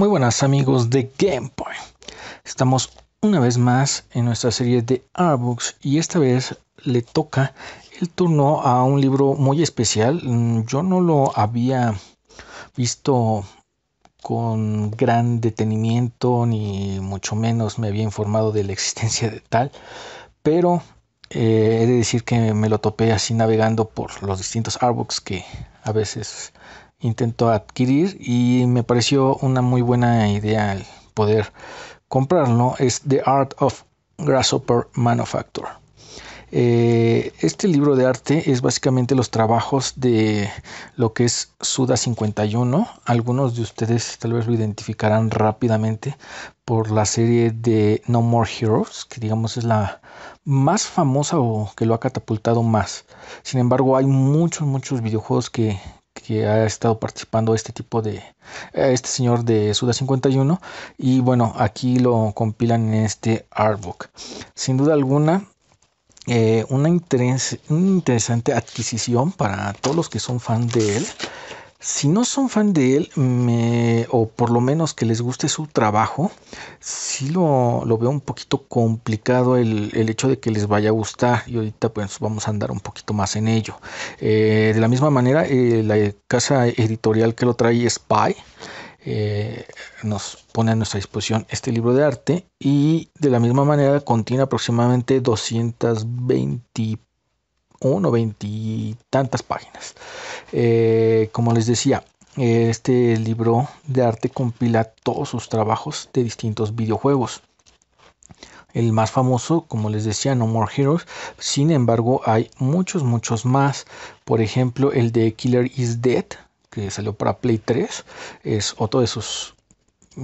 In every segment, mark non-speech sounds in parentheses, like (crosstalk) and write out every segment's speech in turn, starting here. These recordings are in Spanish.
Muy buenas amigos de Game Estamos una vez más en nuestra serie de Arbox y esta vez le toca el turno a un libro muy especial. Mm, yo no lo había visto con gran detenimiento ni mucho menos me había informado de la existencia de tal, pero eh, he de decir que me lo topé así navegando por los distintos Arbooks que a veces intentó adquirir y me pareció una muy buena idea el poder comprarlo, es The Art of Grasshopper Manufacture. Eh, este libro de arte es básicamente los trabajos de lo que es Suda 51. Algunos de ustedes tal vez lo identificarán rápidamente por la serie de No More Heroes, que digamos es la más famosa o que lo ha catapultado más. Sin embargo, hay muchos, muchos videojuegos que, que ha estado participando este tipo de eh, este señor de Suda 51 y bueno aquí lo compilan en este artbook sin duda alguna eh, una, una interesante adquisición para todos los que son fan de él si no son fan de él, o por lo menos que les guste su trabajo, sí lo, veo un poquito complicado el, hecho de que les vaya a gustar. Y ahorita pues vamos a andar un poquito más en ello. Eh, de la misma manera, eh, la casa editorial que lo trae Spy. Eh, nos pone a nuestra disposición este libro de arte y de la misma manera contiene aproximadamente 220 y tantas páginas. Eh, como les decía, este libro de arte compila todos sus trabajos de distintos videojuegos. El más famoso, como les decía, No More Heroes. Sin embargo, hay muchos, muchos más. Por ejemplo, el de Killer is Dead, que salió para Play 3. Es otro de sus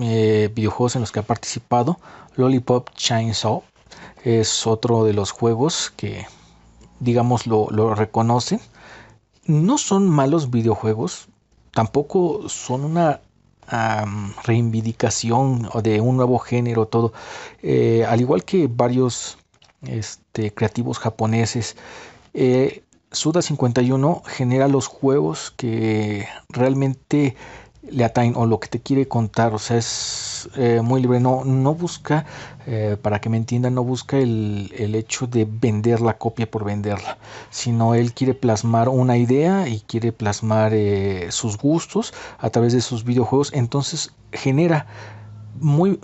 eh, videojuegos en los que ha participado. Lollipop Chainsaw es otro de los juegos que digamos, lo, reconocen. No son malos videojuegos, tampoco son una reivindicación de un nuevo género, todo. Eh, al igual que varios este, creativos japoneses, eh, Suda 51 genera los juegos que realmente le atañe o lo que te quiere contar, o sea, es eh, muy libre, no, no busca, eh, para que me entiendan, no busca el, el, hecho de vender la copia por venderla, sino él quiere plasmar una idea y quiere plasmar eh, sus gustos a través de sus videojuegos, entonces genera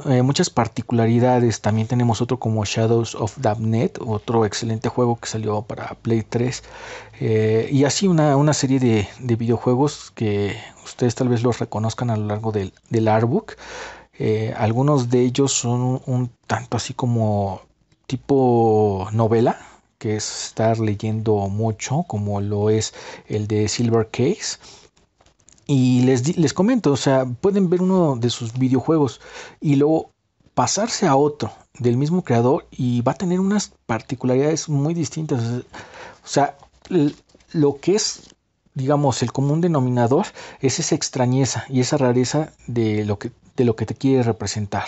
eh, muchas particularidades. También tenemos otro como Shadows of Dabnet, otro excelente juego que salió para Play 3. Eh, y así una, serie de, videojuegos que ustedes tal vez los reconozcan a lo largo del, del artbook. Eh, algunos de ellos son un, tanto así como tipo novela, que es estar leyendo mucho, como lo es el de Silver Case y les, comento, o sea, pueden ver uno de sus videojuegos y luego pasarse a otro del mismo creador y va a tener unas particularidades muy distintas. O sea, lo que es, digamos, el común denominador es esa extrañeza y esa rareza de lo que, de lo que te quiere representar.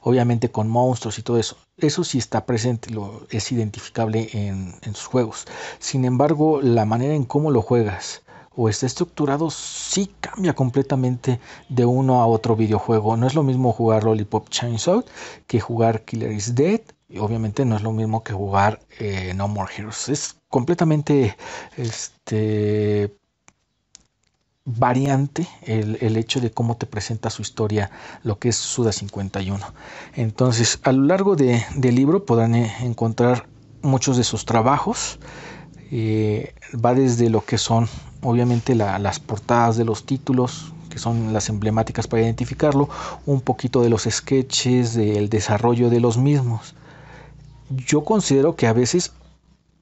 Obviamente con monstruos y todo eso. Eso sí está presente, lo, es identificable en, en sus juegos. Sin embargo, la manera en cómo lo juegas o está estructurado sí cambia completamente de uno a otro videojuego. No es lo mismo jugar Lollipop Chainsaw que jugar Killer is Dead. Y obviamente no es lo mismo que jugar eh, No More Heroes. Es completamente este, variante el, hecho de cómo te presenta su historia, lo que es Suda 51. Entonces, a lo largo del libro podrán eh, encontrar muchos de sus trabajos. Eh, va desde lo que son obviamente las portadas de los títulos que son las emblemáticas para identificarlo, un poquito de los sketches, del desarrollo de los mismos. Yo considero que a veces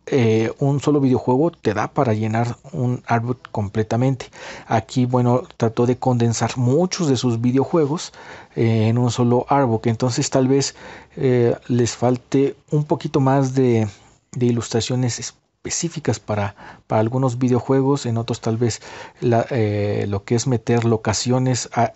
eh, un solo videojuego te da para llenar un árbol completamente. Aquí, bueno, trató de condensar muchos de sus videojuegos eh, en un solo árbol, que entonces tal vez eh, les falte un poquito más de, de ilustraciones específicas para, para algunos videojuegos, en otros tal vez eh, lo que es meter locaciones a,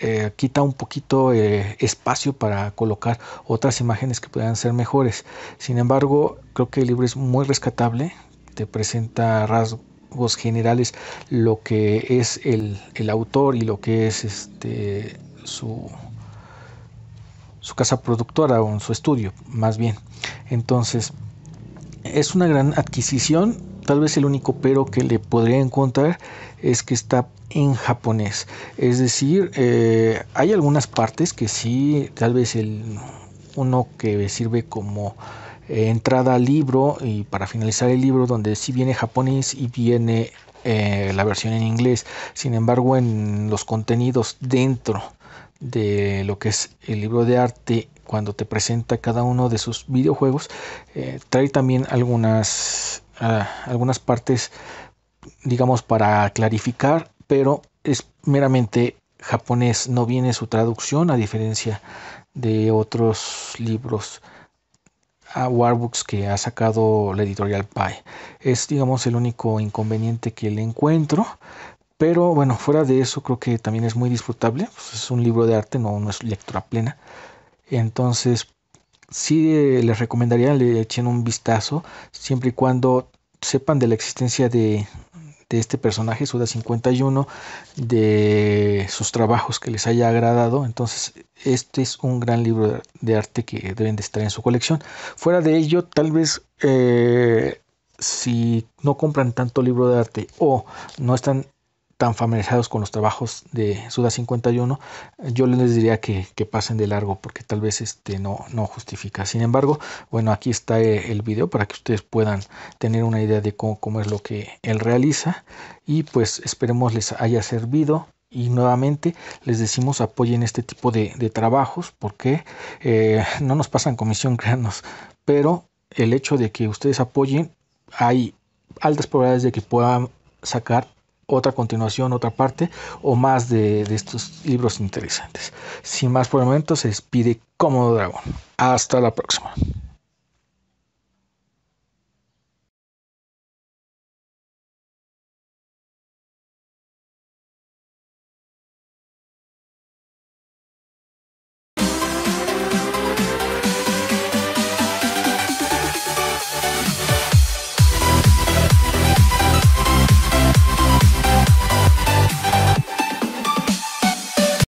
eh, quita un poquito eh, espacio para colocar otras imágenes que puedan ser mejores. Sin embargo, creo que el libro es muy rescatable, te presenta rasgos generales lo que es el, el autor y lo que es este su, su casa productora o su estudio, más bien. Entonces, es una gran adquisición. Tal vez el único pero que le podría encontrar es que está en japonés. Es decir, eh, hay algunas partes que sí, tal vez el, uno que sirve como eh, entrada al libro y para finalizar el libro donde sí viene japonés y viene eh, la versión en inglés. Sin embargo, en los contenidos dentro de lo que es el libro de arte cuando te presenta cada uno de sus videojuegos, eh, trae también algunas, ah, algunas partes, digamos, para clarificar, pero es meramente japonés, no viene su traducción, a diferencia de otros libros a warbooks que ha sacado la editorial Pai Es, digamos, el único inconveniente que le encuentro. Pero bueno, fuera de eso, creo que también es muy disfrutable. Pues, es un libro de arte, no, no es lectura plena. Entonces, sí eh, les recomendaría le echen un vistazo, siempre y cuando sepan de la existencia de, este personaje, Suda 51, de sus trabajos que les haya agradado. Entonces, este es un gran libro de arte que deben de estar en su colección. Fuera de ello, tal vez eh, si no compran tanto libro de arte o no están tan familiarizados con los trabajos de Suda 51, yo les diría que, pasen de largo porque tal vez este no, no justifica. Sin embargo, bueno, aquí está eh, el video para que ustedes puedan tener una idea de cómo, es lo que él realiza y pues esperemos les haya servido y nuevamente les decimos apoyen este tipo de, trabajos porque eh, no nos pasan comisión, (laughs) créanos, pero el hecho de que ustedes apoyen hay altas probabilidades de que puedan sacar otra continuación, otra parte o más de, de estos libros interesantes. Sin más por el momento, se despide Cómodo Dragón. Hasta la próxima.